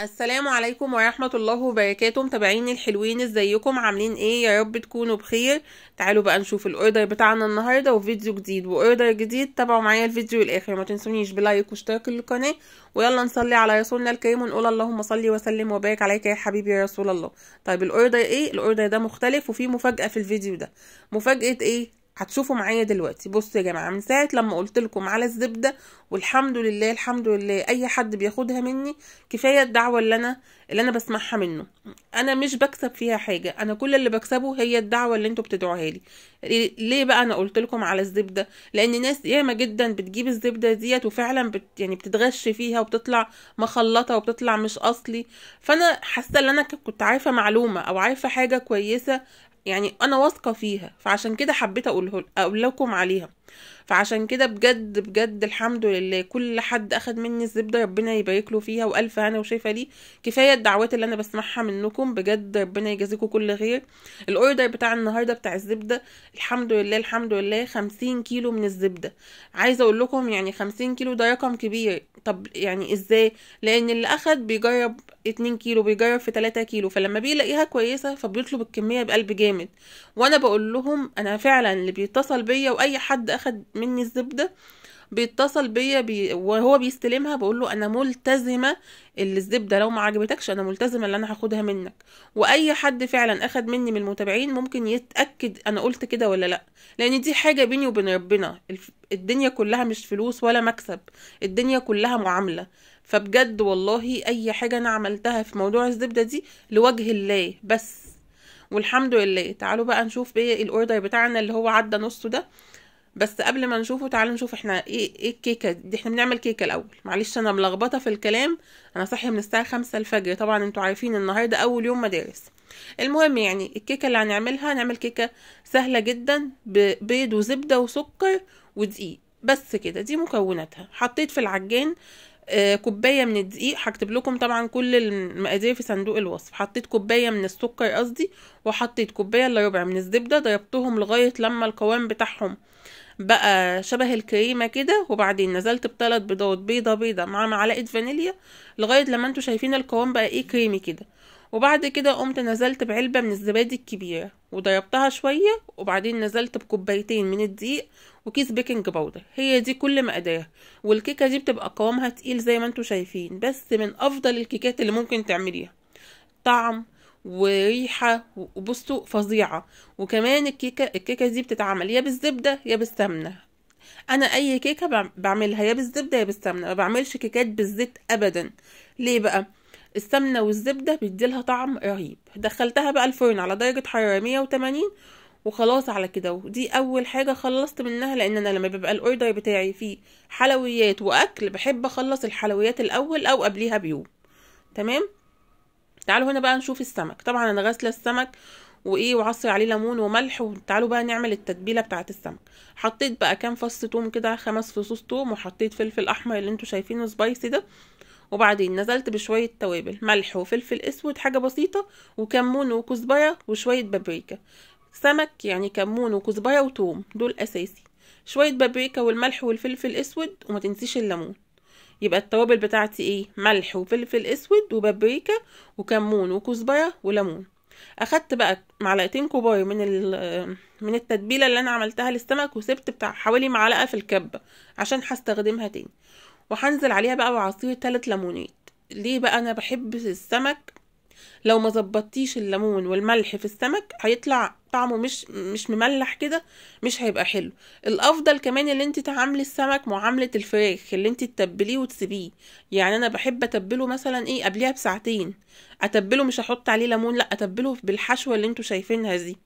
السلام عليكم ورحمة الله وبركاته متابعيني الحلوين ازيكم عاملين ايه يا رب تكونوا بخير تعالوا بقى نشوف الاوردر بتاعنا النهاردة وفيديو جديد واوردر جديد تابعوا معايا الفيديو الاخر ما تنسونيش بلايك واشتراك للقناة ويلا نصلي على رسولنا الكريم ونقول اللهم صلي وسلم وبارك عليك يا حبيبي يا رسول الله طيب الاوردر ايه الاوردر ده مختلف وفيه مفاجأة في الفيديو ده مفاجأة ايه هتشوفوا معايا دلوقتي بصوا يا جماعه من ساعه لما قلت لكم على الزبده والحمد لله الحمد لله اي حد بياخدها مني كفايه الدعوه اللي انا اللي انا بسمعها منه انا مش بكسب فيها حاجه انا كل اللي بكسبه هي الدعوه اللي انتوا بتدعوها لي ليه بقى انا قلت لكم على الزبده لان ناس ياما جدا بتجيب الزبده ديت وفعلا بت يعني بتتغش فيها وبتطلع مخلطه وبتطلع مش اصلي فانا حاسه ان انا كنت عارفه معلومه او عارفه حاجه كويسه يعني انا واثقه فيها فعشان كده حبيت اقوله اقول لكم عليها فعشان كده بجد بجد الحمد لله كل حد اخد مني الزبده ربنا يبارك له فيها والف انا وشايفه ليه كفايه الدعوات اللي انا بسمعها منكم بجد ربنا يجازيكم كل خير الاوردر بتاع النهارده بتاع الزبده الحمد لله الحمد لله خمسين كيلو من الزبده عايزه اقول لكم يعني خمسين كيلو ده رقم كبير طب يعني ازاي لان اللي اخد بيجرب اتنين كيلو بيجرب في تلاتة كيلو فلما بيلاقيها كويسه فبيطلب الكميه بقلب جامد وانا بقول لهم انا فعلا اللي بيتصل بيا واي حد اخد مني الزبده بيتصل بيا بي وهو بيستلمها بقول له انا ملتزمه اللي الزبده لو ما عجبتكش انا ملتزمه اللي انا هاخدها منك واي حد فعلا اخد مني من المتابعين ممكن يتاكد انا قلت كده ولا لا لان دي حاجه بيني وبين ربنا الدنيا كلها مش فلوس ولا مكسب الدنيا كلها معامله فبجد والله اي حاجه انا عملتها في موضوع الزبده دي لوجه الله بس والحمد لله تعالوا بقى نشوف ايه الاوردر بتاعنا اللي هو عدى نصه ده بس قبل ما نشوفه تعالوا نشوف احنا ايه ايه الكيكه دي احنا بنعمل كيكه الاول معلش انا ملخبطه في الكلام انا صاحيه من الساعه خمسة الفجر طبعا انتوا عارفين النهارده اول يوم مدارس المهم يعني الكيكه اللي هنعملها هنعمل كيكه سهله جدا ببيض وزبده وسكر ودقيق بس كده دي مكوناتها حطيت في العجان آه، كوبايه من الدقيق هكتب لكم طبعا كل المقادير في صندوق الوصف حطيت كوبايه من السكر قصدي وحطيت كوبايه الا ربع من الزبده ضربتهم لغايه لما القوام بتاعهم بقى شبه الكريمه كده وبعدين نزلت بثلاث بيضات بيضه بيضه مع معلقه فانيليا لغايه لما انتوا شايفين القوام بقى ايه كريمي كده وبعد كده قمت نزلت بعلبه من الزبادي الكبيره وضربتها شويه وبعدين نزلت بكوبايتين من الدقيق وكيس بيكنج باودر هي دي كل مقاديرها والكيكه دي بتبقى قوامها تقيل زي ما انتوا شايفين بس من افضل الكيكات اللي ممكن تعمليها طعم وريحه وبصوا فظيعه وكمان الكيكه الكيكه دي بتتعمل يا بالزبده يا بالسمنه انا اي كيكه بعملها يا بالزبده يا بالسمنه ما بعملش كيكات بالزيت ابدا ليه بقى السمنه والزبده بيديلها طعم رهيب دخلتها بقى الفرن على درجه حراره 180 وخلاص على كده ودي اول حاجه خلصت منها لان انا لما بيبقى الاوردر بتاعي فيه حلويات واكل بحب اخلص الحلويات الاول او قبليها بيوم تمام تعالوا هنا بقى نشوف السمك طبعا انا غاسله السمك وايه وعصر عليه ليمون وملح وتعالوا بقى نعمل التتبيله بتاعه السمك حطيت بقى كام فص توم كده خمس فصوص توم وحطيت فلفل احمر اللي انتوا شايفينه سبايسي ده وبعدين نزلت بشويه توابل ملح وفلفل اسود حاجه بسيطه وكمون وكزبره وشويه بابريكا سمك يعني كمون وكزبره وتوم دول اساسي شويه بابريكا والملح والفلفل الاسود وما تنسيش الليمون يبقى التوابل بتاعتي ايه ملح وفلفل اسود وبابريكا وكمون وكزبره وليمون اخدت بقى معلقتين كبار من من التتبيله اللي انا عملتها للسمك وسبت بتاع حوالي معلقه في الكبه عشان هستخدمها تاني وهنزل عليها بقى بعصير ثلاث ليمونات ليه بقى انا بحب السمك لو ما ظبطتيش الليمون والملح في السمك هيطلع طعمه مش مش مملح كده مش هيبقى حلو الافضل كمان اللي انت تعاملي السمك معامله الفراخ اللي انت تتبليه وتسيبيه يعني انا بحب اتبله مثلا ايه قبلها بساعتين اتبله مش احط عليه ليمون لا اتبله بالحشوه اللي انتوا شايفينها دي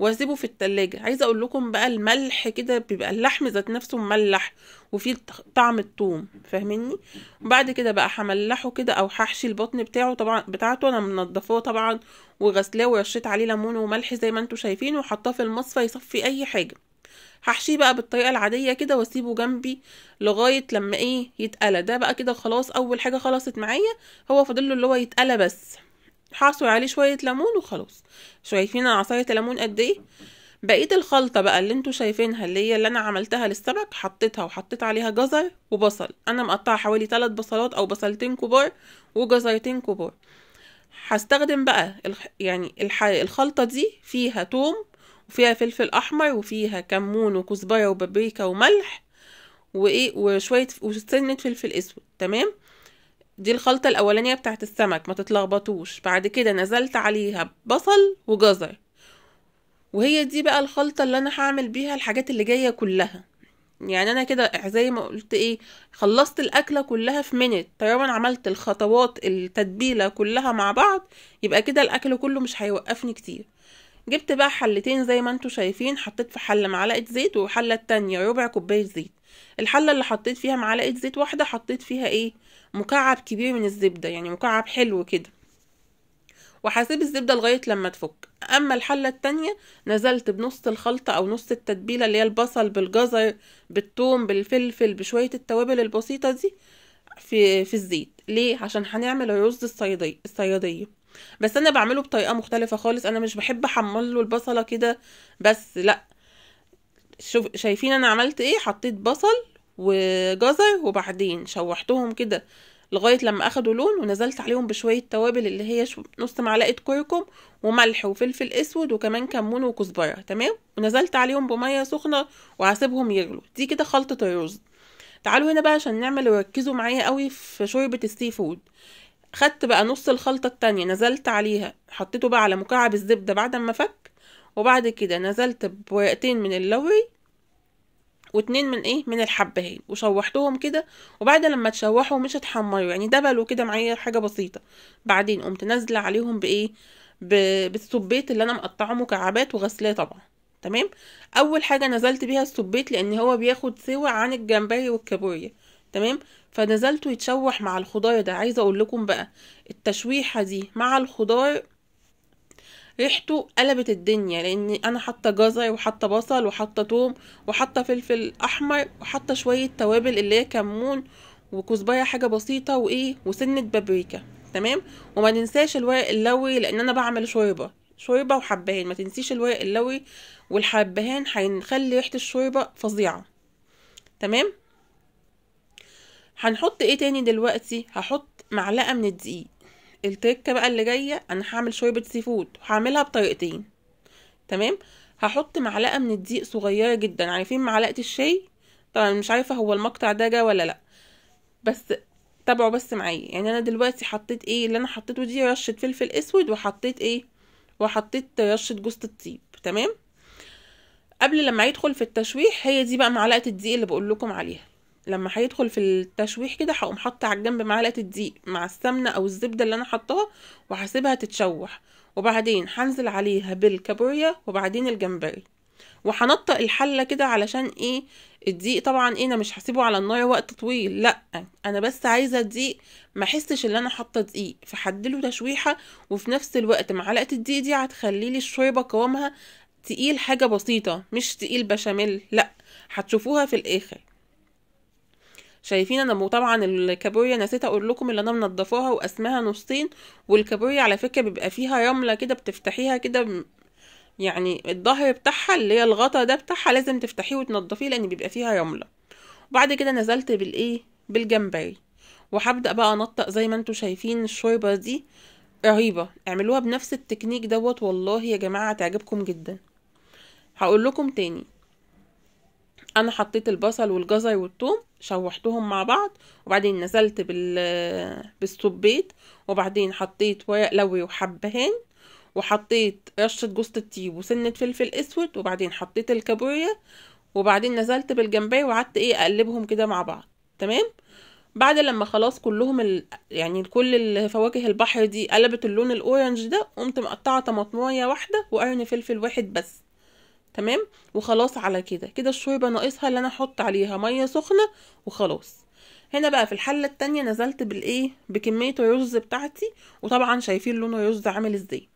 واسيبه في التلاجة عايزه اقول لكم بقى الملح كده بيبقى اللحم ذات نفسه مملح وفيه طعم الثوم فاهميني وبعد كده بقى هملحه كده او هحشي البطن بتاعه طبعا بتاعته انا منضفاه طبعا وغسلاه ورشيت عليه ليمون وملح زي ما انتم شايفين وحطاه في المصفى يصفي اي حاجه هحشيه بقى بالطريقه العاديه كده واسيبه جنبي لغايه لما ايه يتقلى ده بقى كده خلاص اول حاجه خلصت معايا هو فاضل له اللي هو يتقلى بس هعصر عليه شوية ليمون وخلاص شايفين انا عصاية ليمون قد ايه بقية الخلطة بقى اللي انتوا شايفينها اللي هي اللي انا عملتها للسمك حطيتها وحطيت عليها جزر وبصل انا مقطعة حوالي ثلاث بصلات او بصلتين كبار وجزرتين كبار هستخدم بقى يعني الخلطة دي فيها توم وفيها فلفل احمر وفيها كمون وكزبرة وبابريكا وملح وايه وشوية وسنة فلفل اسود تمام دي الخلطة الأولانية بتاعت السمك ما تتلخبطوش بعد كده نزلت عليها بصل وجزر وهي دي بقى الخلطة اللي أنا هعمل بيها الحاجات اللي جاية كلها يعني أنا كده زي ما قلت إيه خلصت الأكلة كلها في منت طالما أنا عملت الخطوات التتبيلة كلها مع بعض يبقى كده الأكل كله مش هيوقفني كتير جبت بقى حلتين زي ما انتوا شايفين حطيت في حلة معلقة زيت وحلة التانية ربع كوباية زيت الحله اللي حطيت فيها معلقه زيت واحده حطيت فيها ايه مكعب كبير من الزبده يعني مكعب حلو كده وهسيب الزبده لغايه لما تفك اما الحله التانية نزلت بنص الخلطه او نص التتبيله اللي هي البصل بالجزر بالثوم بالفلفل بشويه التوابل البسيطه دي في في الزيت ليه عشان هنعمل الرز الصياديه الصياديه بس انا بعمله بطريقه مختلفه خالص انا مش بحب احمله البصله كده بس لا شوف شايفين انا عملت ايه حطيت بصل وجزر وبعدين شوحتهم كده لغاية لما اخدوا لون ونزلت عليهم بشوية توابل اللي هي نص معلقة كركم وملح وفلفل اسود وكمان كمون وكزبرة تمام ونزلت عليهم بمية سخنة وهسيبهم يغلوا دي كده خلطة الرز تعالوا هنا بقى عشان نعمل وركزوا معايا قوي في شوربة السي فود خدت بقى نص الخلطة التانية نزلت عليها حطيته بقى على مكعب الزبدة بعد ما فك وبعد كده نزلت بورقتين من اللوري واتنين من ايه من الحبهين وشوحتهم كده وبعد لما تشوحوا مش اتحمروا يعني دبلوا كده معايا حاجه بسيطه بعدين قمت نازله عليهم بايه بالسبيت اللي انا مقطعه مكعبات وغسلاه طبعا تمام اول حاجه نزلت بيها السبيت لان هو بياخد سوى عن الجمبري والكابوريا تمام فنزلته يتشوح مع الخضار ده عايزه اقول لكم بقى التشويحه دي مع الخضار ريحته قلبت الدنيا لان انا حاطه جزر وحاطه بصل وحاطه توم وحاطه فلفل احمر وحاطه شويه توابل اللي هي كمون وكزبره حاجه بسيطه وايه وسنه بابريكا تمام وما ننساش الورق اللوي لان انا بعمل شوربه شوربه وحبهان ما تنسيش الورق اللوي والحبهان هنخلي ريحه الشوربه فظيعه تمام هنحط ايه تاني دلوقتي هحط معلقه من الدقيق التركه بقى اللي جايه انا هعمل شوربه سي فود وهعملها بطريقتين تمام هحط معلقه من الدقيق صغيره جدا عارفين يعني معلقه الشاي طبعا مش عارفه هو المقطع ده جه ولا لا بس تابعوا بس معايا يعني انا دلوقتي حطيت ايه اللي انا حطيته دي رشه فلفل اسود وحطيت ايه وحطيت رشه جوز الطيب تمام قبل لما يدخل في التشويح هي دي بقى معلقه الدقيق اللي بقول لكم عليها لما هيدخل في التشويح كده هقوم حاطه على الجنب معلقه الدقيق مع السمنه او الزبده اللي انا حطاها وهسيبها تتشوح وبعدين هنزل عليها بالكابوريا وبعدين الجمبري وهنطق الحله كده علشان ايه الدقيق طبعا ايه انا مش هسيبه على النار وقت طويل لا انا بس عايزه الدقيق ما احسش ان انا حاطه دقيق فحدله تشويحه وفي نفس الوقت معلقه الدقيق دي هتخلي لي الشوربه قوامها تقيل حاجه بسيطه مش تقيل بشاميل لا هتشوفوها في الاخر شايفين انا طبعا الكابوريا نسيت اقول لكم اللي انا منضفاها وقسماها نصين والكابوريا على فكره بيبقى فيها رمله كده بتفتحيها كده يعني الظهر بتاعها اللي هي الغطا ده بتاعها لازم تفتحيه وتنضفيه لان بيبقى فيها رمله وبعد كده نزلت بالايه بالجمبري وهبدا بقى انطق زي ما انتم شايفين الشوربه دي رهيبه اعملوها بنفس التكنيك دوت والله يا جماعه تعجبكم جدا هقول لكم تاني انا حطيت البصل والجزر والثوم شوحتهم مع بعض وبعدين نزلت بال بالسبيت وبعدين حطيت ورق لوي وحبهان وحطيت رشة جوزة الطيب وسنة فلفل اسود وبعدين حطيت الكابوريا وبعدين نزلت بالجمبري وقعدت ايه اقلبهم كده مع بعض تمام بعد لما خلاص كلهم ال... يعني كل الفواكه البحر دي قلبت اللون الاورنج ده قمت مقطعه طماطمايه واحده وقرن فلفل واحد بس تمام وخلاص على كده كده الشوربه ناقصها اللي انا احط عليها ميه سخنه وخلاص هنا بقى في الحله الثانيه نزلت بالايه بكميه الرز بتاعتي وطبعا شايفين لون الرز عامل ازاي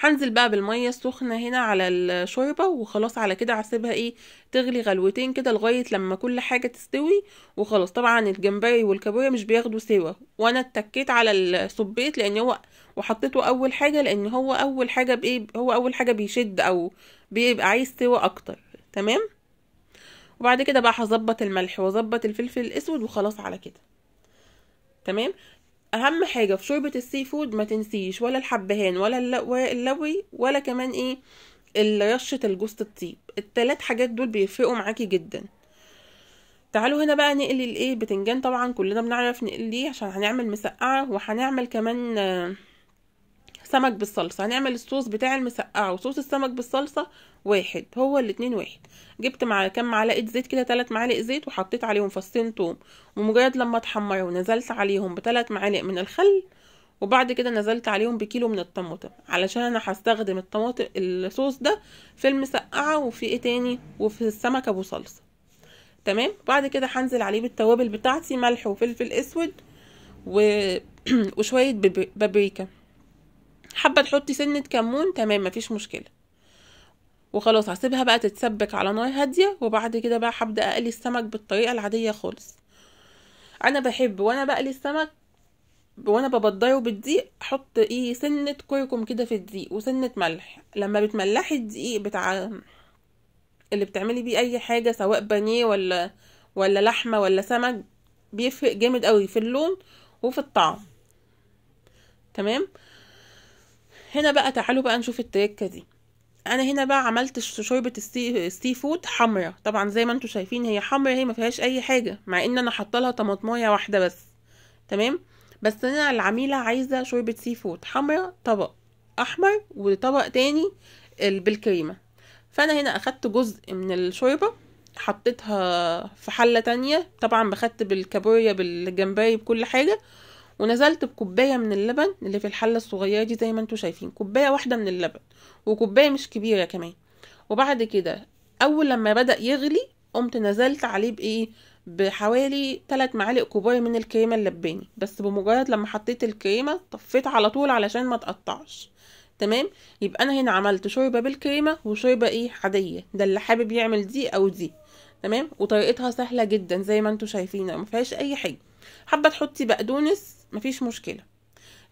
هنزل بقى بالميه السخنه هنا على الشوربه وخلاص على كده هسيبها ايه تغلي غلوتين كده لغايه لما كل حاجه تستوي وخلاص طبعا الجمبري والكابوريا مش بياخدوا سوا وانا اتكيت على الصبيت لان هو وحطيته اول حاجه لان هو اول حاجه بايه هو اول حاجه بيشد او بيبقى عايز سوا اكتر تمام وبعد كده بقى هظبط الملح واظبط الفلفل الاسود وخلاص على كده تمام اهم حاجه في شوربه السي فود ما تنسيش ولا الحبهان ولا اللوي ولا كمان ايه رشه الجوز الطيب التلات حاجات دول بيفرقوا معاكي جدا تعالوا هنا بقى نقلي الايه بتنجان طبعا كلنا بنعرف نقليه عشان هنعمل مسقعه وهنعمل كمان آه سمك بالصلصة هنعمل الصوص بتاع المسقعة وصوص السمك بالصلصة واحد هو الاتنين واحد جبت مع كام معلقة زيت كده تلات معالق زيت وحطيت عليهم فصين توم ومجرد لما اتحمروا نزلت عليهم بتلات معالق من الخل وبعد كده نزلت عليهم بكيلو من الطماطم علشان انا هستخدم الطماطم الصوص ده في المسقعة وفي ايه تاني وفي السمكة بصلصة تمام بعد كده هنزل عليه بالتوابل بتاعتي ملح وفلفل اسود و... وشوية بابريكا حابه تحطي سنه كمون تمام مفيش مشكله وخلاص هسيبها بقى تتسبك على نار هاديه وبعد كده بقى هبدا اقلي السمك بالطريقه العاديه خالص انا بحب وانا بقلي السمك وانا ببدره بالدقيق احط ايه سنه كركم كده في الدقيق وسنه ملح لما بتملحي الدقيق بتاع اللي بتعملي بيه اي حاجه سواء بانيه ولا ولا لحمه ولا سمك بيفرق جامد قوي في اللون وفي الطعم تمام هنا بقى تعالوا بقى نشوف التركه دي انا هنا بقى عملت شوربه السي فود حمرا طبعا زي ما انتم شايفين هي حمرا هي ما فيهاش اي حاجه مع ان انا حاطه لها واحده بس تمام بس انا العميله عايزه شوربه سي فود حمرا طبق احمر وطبق تاني بالكريمه فانا هنا اخدت جزء من الشوربه حطيتها في حله تانية طبعا بخدت بالكابوريا بالجمبري بكل حاجه ونزلت بكوبايه من اللبن اللي في الحله الصغيره دي زي ما انتوا شايفين كوبايه واحده من اللبن وكوبايه مش كبيره كمان وبعد كده اول لما بدا يغلي قمت نزلت عليه بايه بحوالي 3 معالق كبار من الكريمه اللباني بس بمجرد لما حطيت الكريمه طفيت على طول علشان ما تقطعش تمام يبقى انا هنا عملت شوربه بالكريمه وشوربه ايه عاديه ده اللي حابب يعمل دي او دي تمام وطريقتها سهله جدا زي ما انتوا شايفين ما فيهاش اي حاجه حابه تحطي بقدونس مفيش مشكله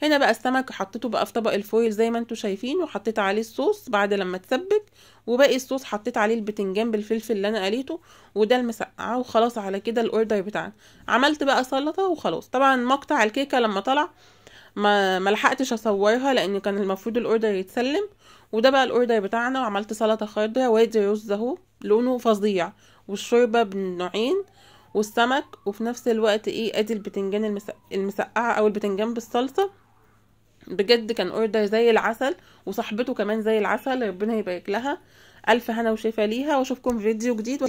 هنا بقى السمك حطيته بقى في طبق الفويل زي ما انتوا شايفين وحطيت عليه الصوص بعد لما تسبك وباقي الصوص حطيت عليه البتنجان بالفلفل اللي انا قليته وده المسقعه وخلاص على كده الاوردر بتاعنا عملت بقى سلطه وخلاص طبعا مقطع الكيكه لما طلع ما ملحقتش اصورها لان كان المفروض الاوردر يتسلم وده بقى الاوردر بتاعنا وعملت سلطه خضراء وادي رز اهو لونه فظيع والشوربه بنوعين والسمك وفي نفس الوقت ايه ادي البتنجان المسقعه او البتنجان بالصلصه بجد كان اوردر زي العسل وصاحبته كمان زي العسل ربنا يبارك لها الف هنا وشفا ليها واشوفكم في فيديو جديد